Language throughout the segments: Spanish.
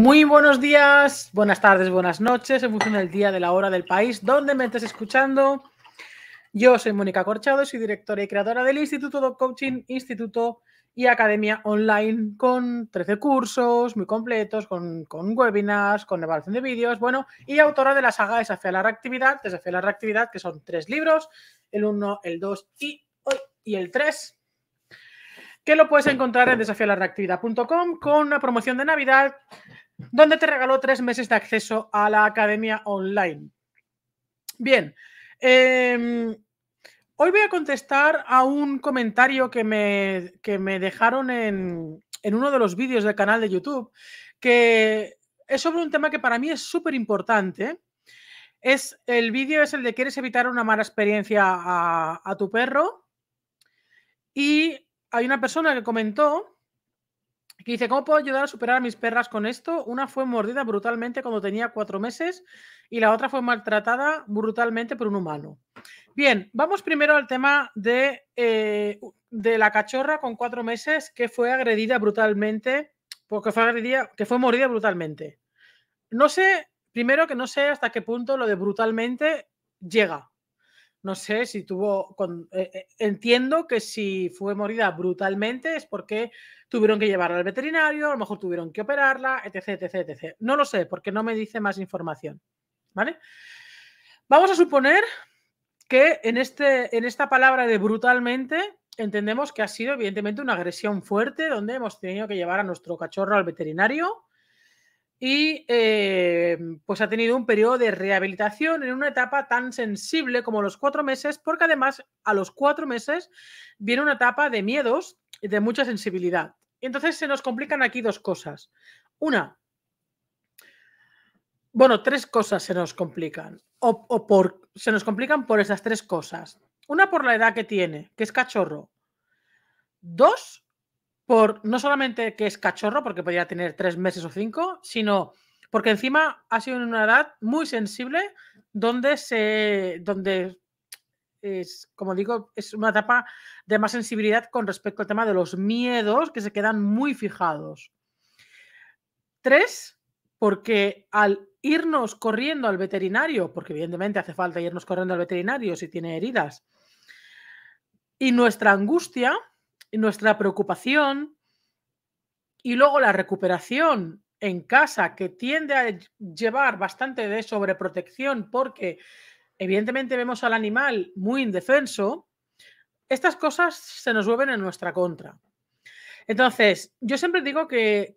Muy buenos días, buenas tardes, buenas noches, en función del día, de la hora, del país, donde me estés escuchando. Yo soy Mónica Corchado, soy directora y creadora del Instituto de Coaching, Instituto y Academia Online, con 13 cursos muy completos, con, webinars, con evaluación de vídeos, bueno, y autora de la saga Desafía a la Reactividad, Desafío la Reactividad, que son tres libros, el 1, el 2 y, y el 3, que lo puedes encontrar en desafialarreactividad.com con una promoción de Navidad donde te regaló tres meses de acceso a la academia online. Bien, em, hoy voy a contestar a un comentario que me, dejaron en, en uno de los vídeos del canal de YouTube, que es sobre un tema que para mí es súper importante. Es, el vídeo es el de quieres evitar una mala experiencia a tu perro. Y hay una persona que comentó Dice, ¿cómo puedo ayudar a superar a mis perras con esto? Una fue mordida brutalmente cuando tenía cuatro meses y la otra fue maltratada brutalmente por un humano. Bien, vamos primero al tema de, eh, de la cachorra con cuatro meses que fue agredida brutalmente, porque pues fue agredida, que fue mordida brutalmente. No sé, primero que no sé hasta qué punto lo de brutalmente llega. No sé si tuvo. Eh, eh, entiendo que si fue morida brutalmente es porque tuvieron que llevarla al veterinario, a lo mejor tuvieron que operarla, etc, etc, etc. No lo sé, porque no me dice más información. ¿Vale? Vamos a suponer que en, este, en esta palabra de brutalmente entendemos que ha sido evidentemente una agresión fuerte donde hemos tenido que llevar a nuestro cachorro al veterinario y eh, pues ha tenido un periodo de rehabilitación en una etapa tan sensible como los cuatro meses, porque además a los cuatro meses viene una etapa de miedos y de mucha sensibilidad. Entonces se nos complican aquí dos cosas. Una, bueno, tres cosas se nos complican, o, por, se nos complican por esas tres cosas. Una por la edad que tiene, que es cachorro. Dos, no solamente que es cachorro, porque podría tener tres meses o cinco, sino porque encima ha sido en una edad muy sensible donde donde es, como digo, es una etapa de más sensibilidad con respecto al tema de los miedos que se quedan muy fijados. Tres, porque al irnos corriendo al veterinario, porque evidentemente hace falta irnos corriendo al veterinario si tiene heridas, y nuestra angustia, nuestra preocupación y luego la recuperación en casa que tiende a llevar bastante de sobreprotección porque evidentemente vemos al animal muy indefenso, estas cosas se nos vuelven en nuestra contra. Entonces, yo siempre digo que,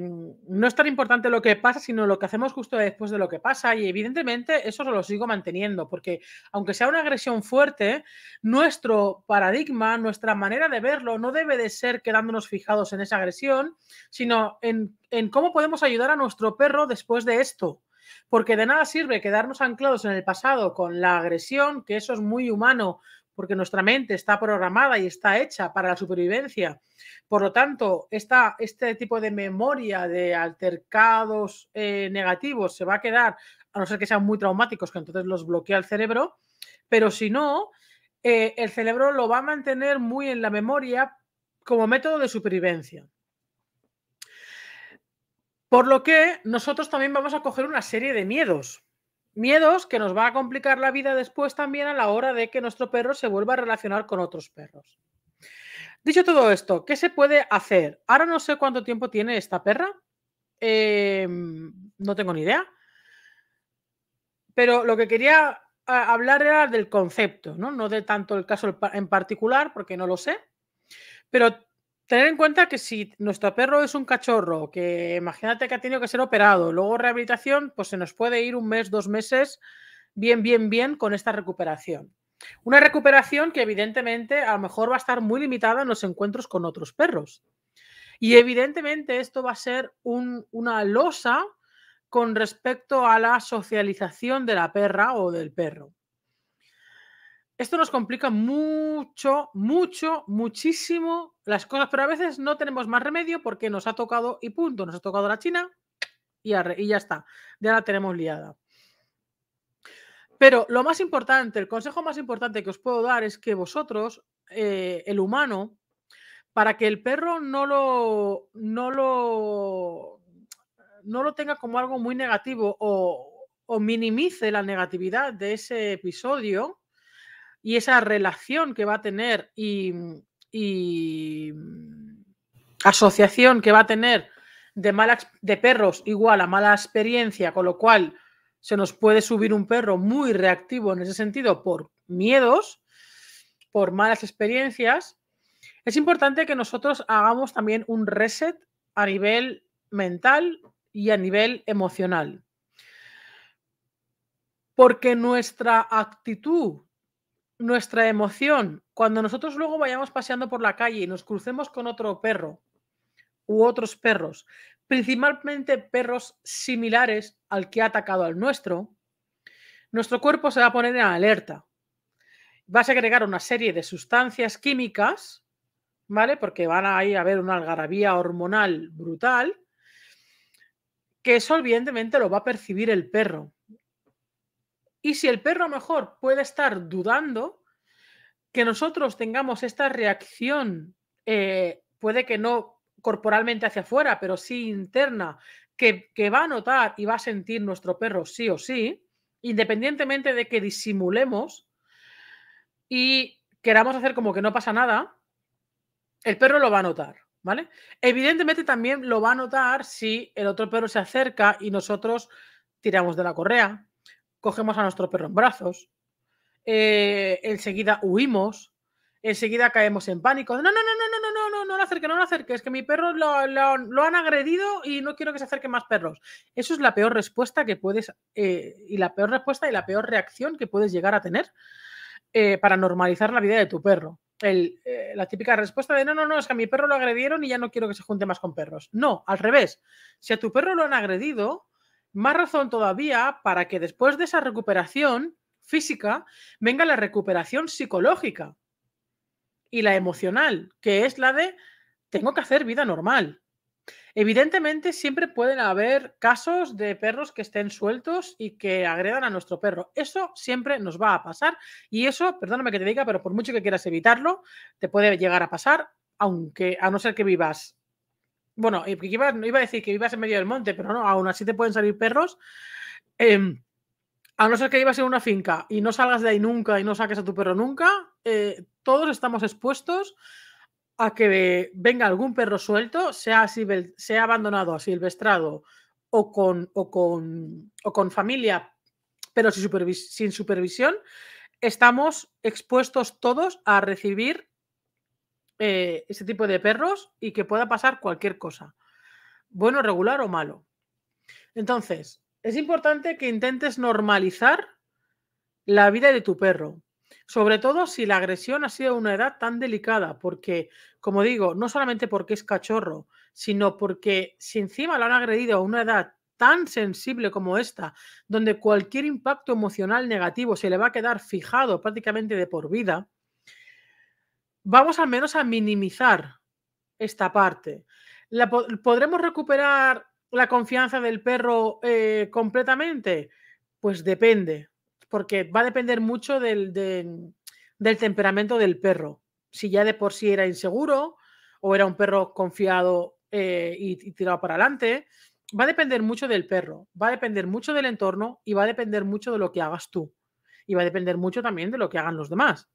mm, no es tan importante lo que pasa, sino lo que hacemos justo después de lo que pasa. Y evidentemente eso lo sigo manteniendo, porque aunque sea una agresión fuerte, nuestro paradigma, nuestra manera de verlo, no debe de ser quedándonos fijados en esa agresión, sino en cómo podemos ayudar a nuestro perro después de esto. Porque de nada sirve quedarnos anclados en el pasado con la agresión, que eso es muy humano porque nuestra mente está programada y está hecha para la supervivencia. Por lo tanto, este tipo de memoria de altercados eh, negativos se va a quedar, a no ser que sean muy traumáticos, que entonces los bloquea el cerebro, pero si no, eh, el cerebro lo va a mantener muy en la memoria como método de supervivencia. Por lo que nosotros también vamos a coger una serie de miedos, Miedos que nos va a complicar la vida después también a la hora de que nuestro perro se vuelva a relacionar con otros perros. Dicho todo esto, ¿qué se puede hacer? Ahora no sé cuánto tiempo tiene esta perra. Em, no tengo ni idea. Pero lo que quería hablar era del concepto, ¿no? No de tanto el caso en particular, porque no lo sé. Pero tener en cuenta que si nuestro perro es un cachorro, que imagínate que ha tenido que ser operado, luego rehabilitación, pues se nos puede ir un mes, dos meses, bien, bien, bien con esta recuperación. Una recuperación que evidentemente a lo mejor va a estar muy limitada en los encuentros con otros perros. Y evidentemente esto va a ser una losa con respecto a la socialización de la perra o del perro esto nos complica mucho, mucho, muchísimo las cosas, pero a veces no tenemos más remedio porque nos ha tocado y punto, nos ha tocado la China y, ya está, ya la tenemos liada. Pero lo más importante, el consejo más importante que os puedo dar es que vosotros, eh, el humano, para que el perro no lo, no lo, no lo tenga como algo muy negativo o, o minimice la negatividad de ese episodio, y esa relación que va a tener y, mm, mm, asociación que va a tener de, de perros igual a mala experiencia, con lo cual se nos puede subir un perro muy reactivo en ese sentido por miedos, por malas experiencias, es importante que nosotros hagamos también un reset a nivel mental y a nivel emocional. Porque nuestra actitud nuestra emoción, cuando nosotros luego vayamos paseando por la calle y nos crucemos con otro perro u otros perros, principalmente perros similares al que ha atacado al nuestro, nuestro cuerpo se va a poner en alerta. Va a agregar una serie de sustancias químicas, ¿vale? Porque van a ir a haber una algarabía hormonal brutal, que eso lo va a percibir el perro. Y si el perro a lo mejor puede estar dudando, que nosotros tengamos esta reacción, eh, puede que no corporalmente hacia afuera, pero sí interna, que, que, va a notar y va a sentir nuestro perro sí o sí, independientemente de que disimulemos y queramos hacer como que no pasa nada, el perro lo va a notar. ¿Vale? Evidentemente también lo va a notar si el otro perro se acerca y nosotros tiramos de la correa, cogemos a nuestro perro en brazos, eh, enseguida huimos, enseguida caemos en pánico. No, no, no, no, no, no, no, no, no lo acerque, no lo acerque. Es que mi perro lo, lo, han agredido y no quiero que se acerquen más perros. Eso es la peor respuesta que puedes, eh, y la peor respuesta y la peor reacción que puedes llegar a tener eh, para normalizar la vida de tu perro. El, la típica respuesta de no, no, no, es que a mi perro lo agredieron y ya no quiero que se junte más con perros. No, al revés. Si a tu perro lo han agredido, más razón todavía para que después de esa recuperación física venga la recuperación psicológica y la emocional, que es la de tengo que hacer vida normal. Evidentemente, siempre pueden haber casos de perros que estén sueltos y que agredan a nuestro perro. Eso siempre nos va a pasar y eso, perdóname que te diga, pero por mucho que quieras evitarlo, te puede llegar a pasar, aunque a no ser que vivas bueno, iba, iba a decir que vivas en medio del monte, pero no, aún así te pueden salir perros. Em, a no ser que vivas en una finca y no salgas de ahí nunca y no saques a tu perro nunca, eh, todos estamos expuestos a que venga algún perro suelto, sea, abandonado, silvestrado o con, o con, o con familia, pero sin supervisión, estamos expuestos todos a recibir eh, ese tipo de perros y que pueda pasar cualquier cosa, bueno, regular o malo. Entonces, es importante que intentes normalizar la vida de tu perro, sobre todo si la agresión ha sido una edad tan delicada, porque, como digo, no solamente porque es cachorro, sino porque si encima lo han agredido a una edad tan sensible como esta, donde cualquier impacto emocional negativo se le va a quedar fijado prácticamente de por vida, vamos al menos a minimizar esta parte. ¿La ¿Podremos recuperar la confianza del perro eh, completamente? Pues depende, porque va a depender mucho del, temperamento del perro. Si ya de por sí era inseguro o era un perro confiado eh, y tirado para adelante, va a depender mucho del perro, va a depender mucho del entorno y va a depender mucho de lo que hagas tú. Y va a depender mucho también de lo que hagan los demás.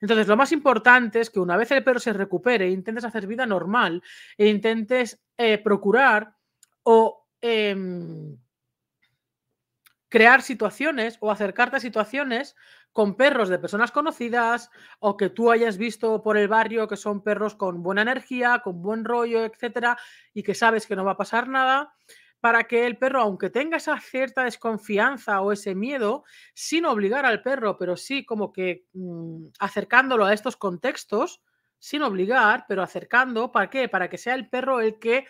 Entonces, lo más importante es que una vez el perro se recupere, intentes hacer vida normal e intentes eh, procurar o em, crear situaciones o acercarte a situaciones con perros de personas conocidas o que tú hayas visto por el barrio que son perros con buena energía, con buen rollo, etcétera, y que sabes que no va a pasar nada para que el perro, aunque tenga esa cierta desconfianza o ese miedo, sin obligar al perro, pero sí como que mm, acercándolo a estos contextos, sin obligar, pero acercando, ¿para qué? Para que sea el perro el que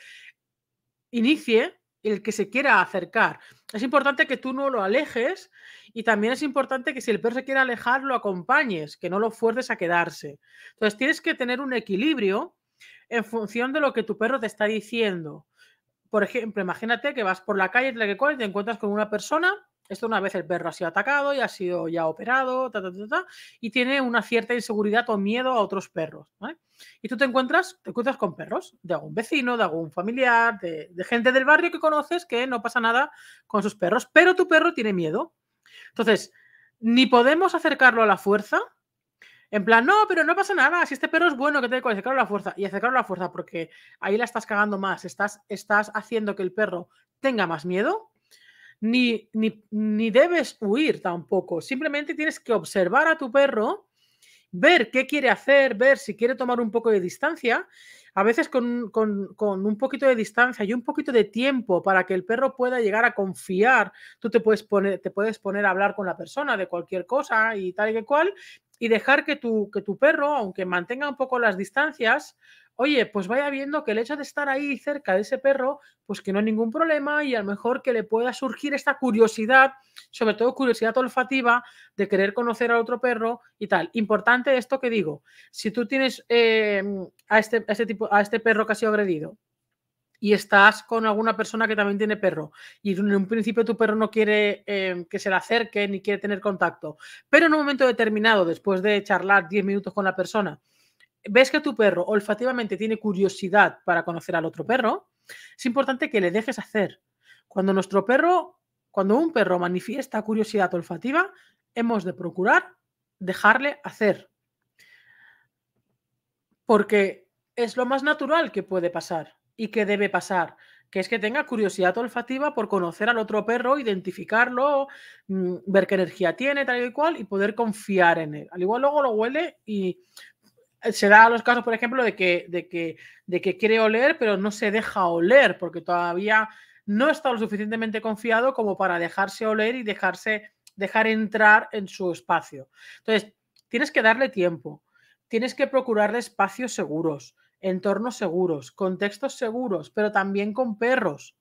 inicie, el que se quiera acercar. Es importante que tú no lo alejes y también es importante que si el perro se quiere alejar, lo acompañes, que no lo fuerces a quedarse. Entonces tienes que tener un equilibrio en función de lo que tu perro te está diciendo por ejemplo, imagínate que vas por la calle, te te encuentras con una persona. Esto una vez el perro ha sido atacado y ha sido ya operado, y tiene una cierta inseguridad o miedo a otros perros. Y tú te encuentras, te encuentras con perros de algún vecino, de algún familiar, de, de gente del barrio que conoces que no pasa nada con sus perros, pero tu perro tiene miedo. Entonces, ni podemos acercarlo a la fuerza, en plan, no, pero no pasa nada, si este perro es bueno, que te acercar la fuerza. Y acercar la fuerza porque ahí la estás cagando más, estás, estás haciendo que el perro tenga más miedo. Ni, ni, ni debes huir tampoco, simplemente tienes que observar a tu perro ver qué quiere hacer, ver si quiere tomar un poco de distancia. A veces con, con, con, un poquito de distancia y un poquito de tiempo para que el perro pueda llegar a confiar, tú te puedes poner, te puedes poner a hablar con la persona de cualquier cosa y tal y que cual, y dejar que tu, que tu perro, aunque mantenga un poco las distancias, oye, pues vaya viendo que el hecho de estar ahí cerca de ese perro, pues que no hay ningún problema y a lo mejor que le pueda surgir esta curiosidad, sobre todo curiosidad olfativa, de querer conocer al otro perro y tal. Importante esto que digo, si tú tienes eh, a, este, este tipo, a este perro que ha sido agredido, y estás con alguna persona que también tiene perro y en un principio tu perro no quiere eh, que se le acerque ni quiere tener contacto, pero en un momento determinado, después de charlar 10 minutos con la persona, ves que tu perro olfativamente tiene curiosidad para conocer al otro perro, es importante que le dejes hacer. Cuando nuestro perro, cuando un perro manifiesta curiosidad olfativa, hemos de procurar dejarle hacer. Porque es lo más natural que puede pasar y qué debe pasar. Que es que tenga curiosidad olfativa por conocer al otro perro, identificarlo, mm, ver qué energía tiene, tal y cual, y poder confiar en él. Al igual luego lo huele y eh, se da los casos, por ejemplo, de que, de que, de que quiere oler, pero no se deja oler, porque todavía no está lo suficientemente confiado como para dejarse oler y dejarse dejar entrar en su espacio. Entonces, tienes que darle tiempo, tienes que procurarle espacios seguros, entornos seguros, contextos seguros, pero también con perros.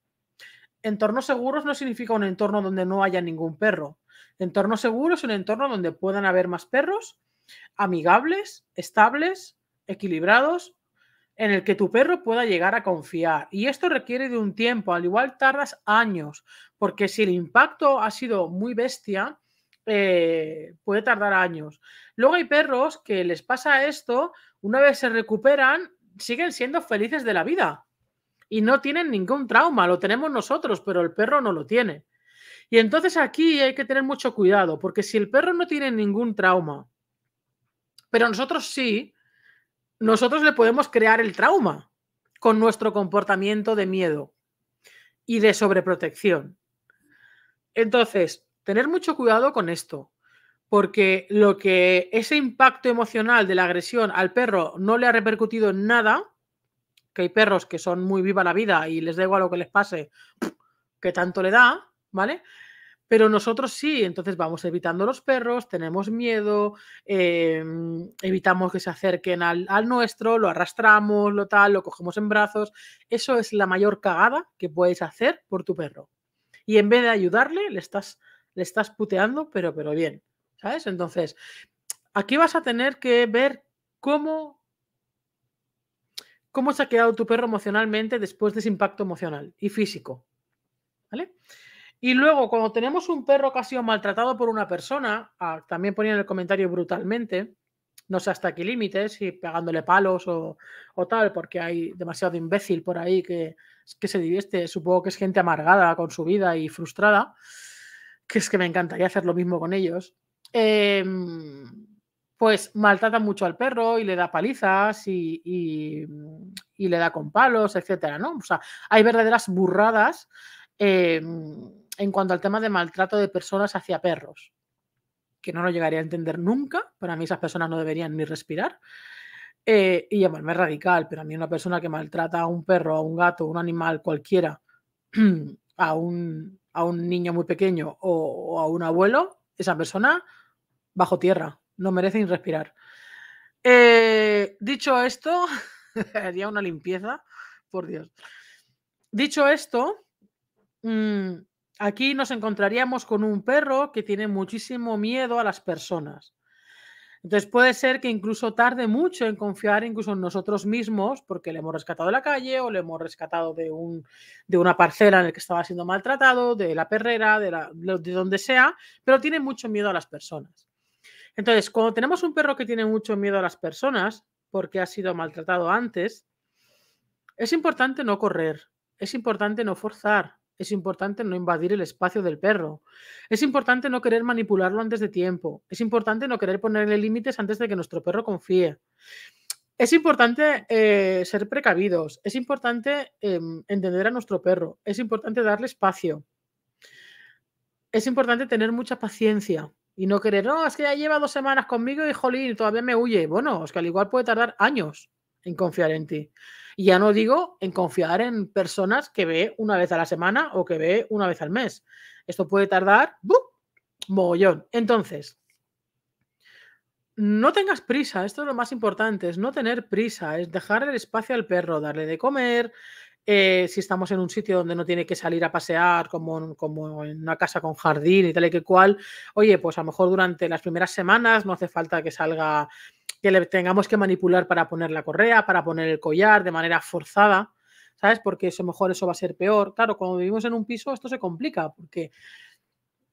Entornos seguros no significa un entorno donde no haya ningún perro. Entorno seguro es un entorno donde puedan haber más perros amigables, estables, equilibrados, en el que tu perro pueda llegar a confiar. Y esto requiere de un tiempo, al igual tardas años, porque si el impacto ha sido muy bestia, eh, puede tardar años. Luego hay perros que les pasa esto, una vez se recuperan, siguen siendo felices de la vida y no tienen ningún trauma, lo tenemos nosotros, pero el perro no lo tiene. Y entonces aquí hay que tener mucho cuidado, porque si el perro no tiene ningún trauma, pero nosotros sí, nosotros le podemos crear el trauma con nuestro comportamiento de miedo y de sobreprotección. Entonces, tener mucho cuidado con esto, porque lo que ese impacto emocional de la agresión al perro no le ha repercutido en nada, que hay perros que son muy viva la vida y les da igual lo que les pase, que tanto le da, ¿vale? Pero nosotros sí, entonces vamos evitando los perros, tenemos miedo, em, evitamos que se acerquen al, al, nuestro, lo arrastramos, lo tal, lo cogemos en brazos. Eso es la mayor cagada que puedes hacer por tu perro. Y en vez de ayudarle, le estás, le estás puteando, pero, pero bien. ¿Sabes? Entonces, aquí vas a tener que ver cómo, cómo se ha quedado tu perro emocionalmente después de ese impacto emocional y físico. ¿Vale? Y luego, cuando tenemos un perro que ha sido maltratado por una persona, ah, también ponía en el comentario brutalmente, no sé hasta qué límites, y pegándole palos o, tal, porque hay demasiado imbécil por ahí que, que se divierte, supongo que es gente amargada con su vida y frustrada, que es que me encantaría hacer lo mismo con ellos. Em, pues maltrata mucho al perro y le da palizas mm, y, le da con palos, etcétera, ¿no? O sea, hay verdaderas burradas em, en cuanto al tema de maltrato de personas hacia perros, que no lo llegaría a entender nunca. Para mí esas personas no deberían ni respirar. Eh, y llamarme radical, pero a mí una persona que maltrata a un perro, a un gato, a un animal cualquiera, a un, niño muy pequeño o a un abuelo, esa persona bajo tierra. No merecen respirar. Eh, dicho esto, haría una limpieza, por Dios. Dicho esto, mm, aquí nos encontraríamos con un perro que tiene muchísimo miedo a las personas. Entonces puede ser que incluso tarde mucho en confiar incluso en nosotros mismos porque le hemos rescatado de la calle o le hemos rescatado de, un, de una parcela en la que estaba siendo maltratado, de la perrera, de, de donde sea, pero tiene mucho miedo a las personas. Entonces, cuando tenemos un perro que tiene mucho miedo a las personas porque ha sido maltratado antes, es importante no correr, es importante no forzar, es importante no invadir el espacio del perro, es importante no querer manipularlo antes de tiempo, es importante no querer ponerle límites antes de que nuestro perro confíe. Es importante eh, ser precavidos, es importante em, entender a nuestro perro, es importante darle espacio, es importante tener mucha paciencia, y no querer, no, es que ya lleva dos semanas conmigo y jolín, todavía me huye. Bueno, es que al igual puede tardar años en confiar en ti. Y ya no digo en confiar en personas que ve una vez a la semana o que ve una vez al mes. Esto puede tardar ¡buf! mogollón. Entonces, no tengas prisa, esto es lo más importante, es no tener prisa, es dejar el espacio al perro, darle de comer, eh, si estamos en un sitio donde no tiene que salir a pasear, como, como en una casa con jardín y tal y que cual, oye, pues a lo mejor durante las primeras semanas no hace falta que salga, que le tengamos que manipular para poner la correa, para poner el collar de manera forzada, ¿sabes? Porque eso mejor eso va a ser peor. Claro, cuando vivimos en un piso esto se complica porque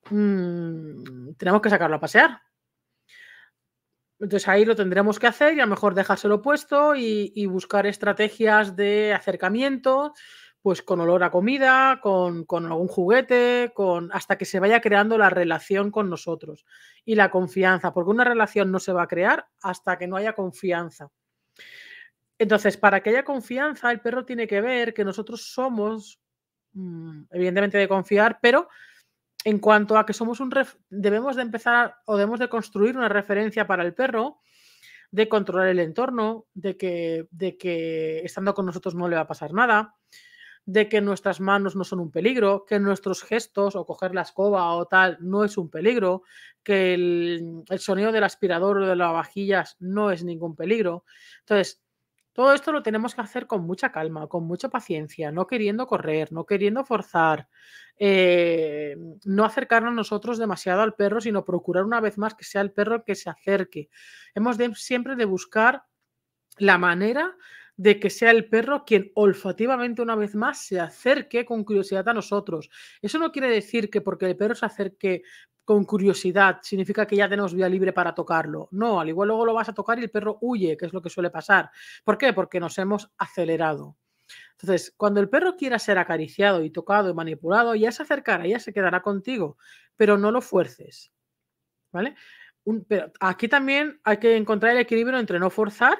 mm, tenemos que sacarlo a pasear. Entonces ahí lo tendremos que hacer y a lo mejor dejárselo puesto y, buscar estrategias de acercamiento, pues con olor a comida, con, con, algún juguete, con hasta que se vaya creando la relación con nosotros y la confianza, porque una relación no se va a crear hasta que no haya confianza. Entonces, para que haya confianza, el perro tiene que ver que nosotros somos, mm, evidentemente, de confiar, pero en cuanto a que somos un debemos de empezar o debemos de construir una referencia para el perro de controlar el entorno, de que, de que estando con nosotros no le va a pasar nada, de que nuestras manos no son un peligro, que nuestros gestos o coger la escoba o tal no es un peligro, que el, sonido del aspirador o de las vajillas no es ningún peligro. Entonces, todo esto lo tenemos que hacer con mucha calma, con mucha paciencia, no queriendo correr, no queriendo forzar, eh, no acercarnos nosotros demasiado al perro, sino procurar una vez más que sea el perro que se acerque. Hemos de, siempre de buscar la manera de que sea el perro quien olfativamente una vez más se acerque con curiosidad a nosotros. Eso no quiere decir que porque el perro se acerque con curiosidad significa que ya tenemos vía libre para tocarlo. No, al igual luego lo vas a tocar y el perro huye, que es lo que suele pasar. ¿Por qué? Porque nos hemos acelerado. Entonces, cuando el perro quiera ser acariciado y tocado y manipulado, ya se acercará, ya se quedará contigo, pero no lo fuerces. ¿Vale? pero aquí también hay que encontrar el equilibrio entre no forzar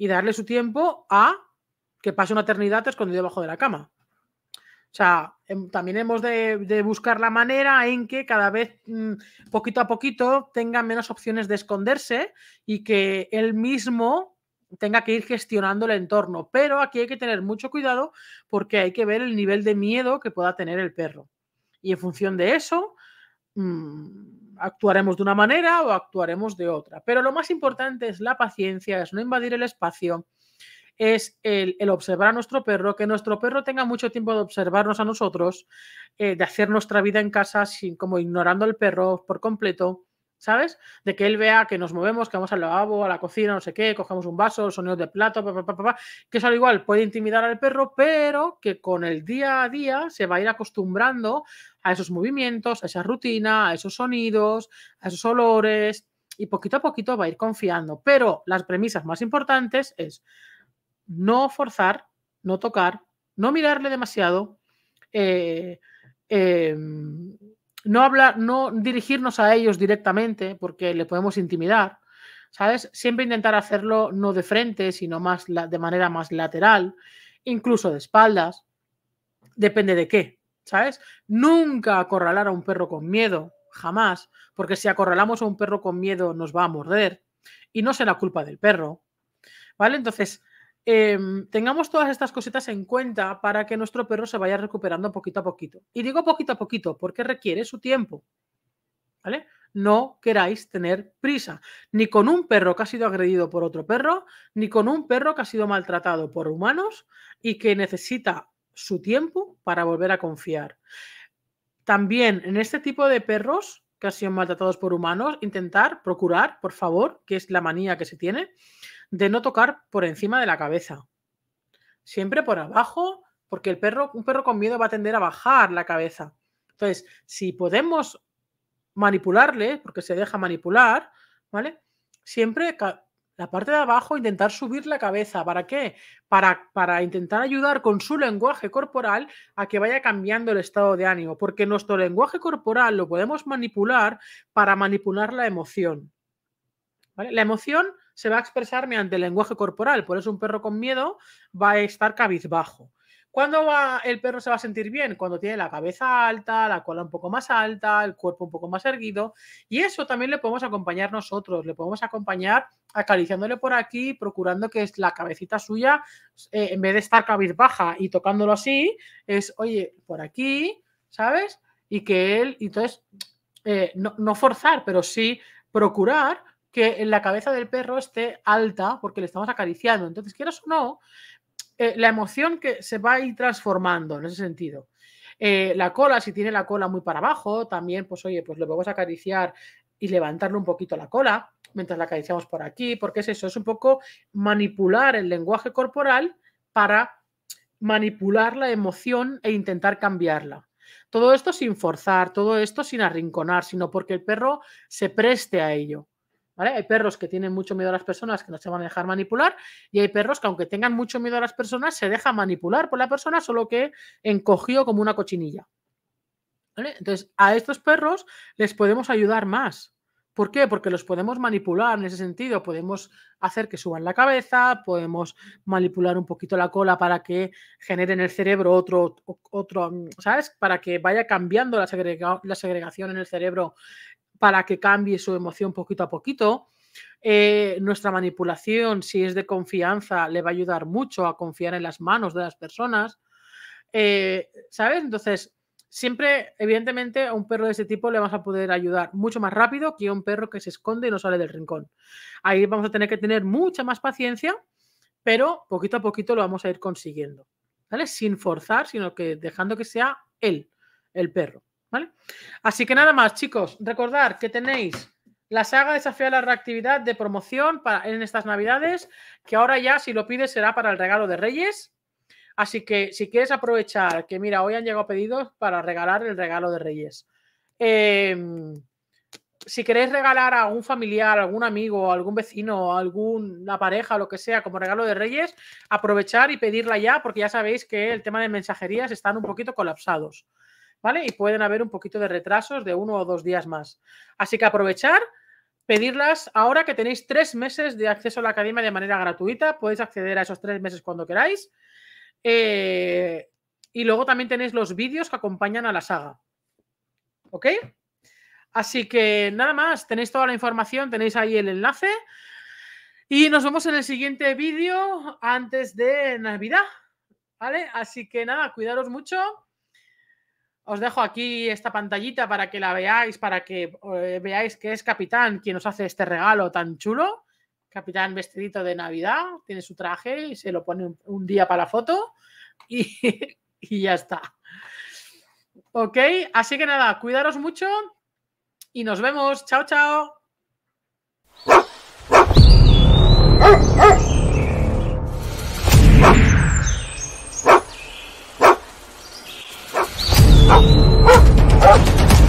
y darle su tiempo a que pase una eternidad escondido debajo de la cama. O sea, em, también hemos de, buscar la manera en que cada vez, mm, poquito a poquito, tenga menos opciones de esconderse y que él mismo tenga que ir gestionando el entorno. Pero aquí hay que tener mucho cuidado porque hay que ver el nivel de miedo que pueda tener el perro. Y en función de eso, mm, actuaremos de una manera o actuaremos de otra. Pero lo más importante es la paciencia, es no invadir el espacio, es el, observar a nuestro perro, que nuestro perro tenga mucho tiempo de observarnos a nosotros, eh, de hacer nuestra vida en casa sin como ignorando al perro por completo ¿sabes? De que él vea que nos movemos, que vamos al lavabo, a la cocina, no sé qué, cogemos un vaso, sonidos de plato, pa, que eso al igual puede intimidar al perro, pero que con el día a día se va a ir acostumbrando a esos movimientos, a esa rutina, a esos sonidos, a esos olores, y poquito a poquito va a ir confiando. Pero las premisas más importantes es no forzar, no tocar, no mirarle demasiado, eh, em, no hablar, no dirigirnos a ellos directamente porque le podemos intimidar, ¿sabes? Siempre intentar hacerlo no de frente, sino más la, de manera más lateral, incluso de espaldas, depende de qué, ¿sabes? Nunca acorralar a un perro con miedo, jamás, porque si acorralamos a un perro con miedo nos va a morder y no será culpa del perro, ¿vale? Entonces, Em, tengamos todas estas cositas en cuenta para que nuestro perro se vaya recuperando poquito a poquito. Y digo poquito a poquito porque requiere su tiempo. ¿Vale? No queráis tener prisa, ni con un perro que ha sido agredido por otro perro, ni con un perro que ha sido maltratado por humanos y que necesita su tiempo para volver a confiar. También en este tipo de perros que han sido maltratados por humanos, intentar procurar, por favor, que es la manía que se tiene, de no tocar por encima de la cabeza. Siempre por abajo, porque el perro, un perro con miedo va a tender a bajar la cabeza. Entonces, si podemos manipularle, porque se deja manipular, ¿vale? Siempre la parte de abajo, intentar subir la cabeza. ¿Para qué? Para, para, intentar ayudar con su lenguaje corporal a que vaya cambiando el estado de ánimo, porque nuestro lenguaje corporal lo podemos manipular para manipular la emoción. ¿Vale? La emoción se va a expresar mediante el lenguaje corporal. Por eso un perro con miedo va a estar cabizbajo. ¿Cuándo va, el perro se va a sentir bien? Cuando tiene la cabeza alta, la cola un poco más alta, el cuerpo un poco más erguido. Y eso también le podemos acompañar nosotros. Le podemos acompañar acariciándole por aquí, procurando que es la cabecita suya, eh, en vez de estar cabizbaja y tocándolo así, es, oye, por aquí, ¿sabes? Y que él, entonces, eh, no, no forzar, pero sí procurar que la cabeza del perro esté alta porque le estamos acariciando. Entonces, quieras o no, eh, la emoción que se va a ir transformando en ese sentido. Eh, la cola, si tiene la cola muy para abajo, también, pues oye, pues lo a acariciar y levantarle un poquito la cola mientras la acariciamos por aquí, porque es eso, es un poco manipular el lenguaje corporal para manipular la emoción e intentar cambiarla. Todo esto sin forzar, todo esto sin arrinconar, sino porque el perro se preste a ello. Hay perros que tienen mucho miedo a las personas que no se van a dejar manipular y hay perros que aunque tengan mucho miedo a las personas se dejan manipular por la persona, solo que encogió como una cochinilla. Entonces, a estos perros les podemos ayudar más. ¿Por qué? Porque los podemos manipular en ese sentido. Podemos hacer que suban la cabeza, podemos manipular un poquito la cola para que genere en el cerebro otro, otro ¿sabes? Para que vaya cambiando la segregación en el cerebro para que cambie su emoción poquito a poquito. Eh, nuestra manipulación, si es de confianza, le va a ayudar mucho a confiar en las manos de las personas. Eh, ¿Sabes? Entonces, siempre, evidentemente, a un perro de ese tipo le vas a poder ayudar mucho más rápido que a un perro que se esconde y no sale del rincón. Ahí vamos a tener que tener mucha más paciencia, pero poquito a poquito lo vamos a ir consiguiendo. ¿Vale? Sin forzar, sino que dejando que sea él, el perro. Así que nada más, chicos, recordad que tenéis la saga a la Reactividad de promoción para, en estas navidades, que ahora ya si lo pides será para el regalo de Reyes. Así que si quieres aprovechar, que mira, hoy han llegado pedidos para regalar el regalo de Reyes. Em, si queréis regalar a algún familiar, algún amigo, algún vecino, alguna pareja, lo que sea, como regalo de Reyes, aprovechar y pedirla ya, porque ya sabéis que el tema de mensajerías están un poquito colapsados. Y pueden haber un poquito de retrasos de uno o dos días más. Así que aprovechar, pedirlas ahora que tenéis tres meses de acceso a la academia de manera gratuita, podéis acceder a esos tres meses cuando queráis. Eh, y luego también tenéis los vídeos que acompañan a la saga. ¿Ok? Así que nada más, tenéis toda la información, tenéis ahí el enlace. Y nos vemos en el siguiente vídeo antes de Navidad. ¿Vale? Así que nada, cuidaros mucho. Os dejo aquí esta pantallita para que la veáis, para que eh, veáis que es Capitán quien nos hace este regalo tan chulo. Capitán vestidito de Navidad, tiene su traje y se lo pone un, día para la foto y, y ya está. Ok, así que nada, cuidaros mucho y nos vemos. Chao, chao.